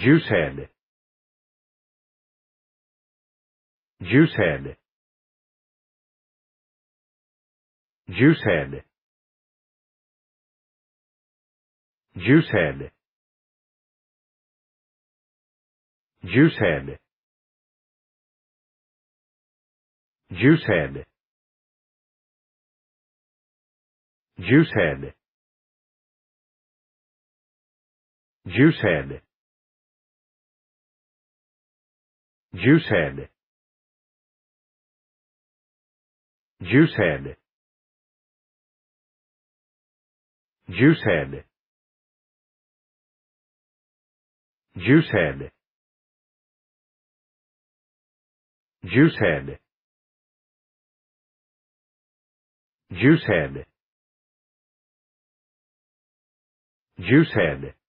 Juicehead. Juicehead. Juicehead. Juicehead. Juicehead. Juicehead. Juicehead. Juicehead. Juicehead. Juicehead. Juicehead. Juicehead. Juicehead. Juicehead. Juicehead.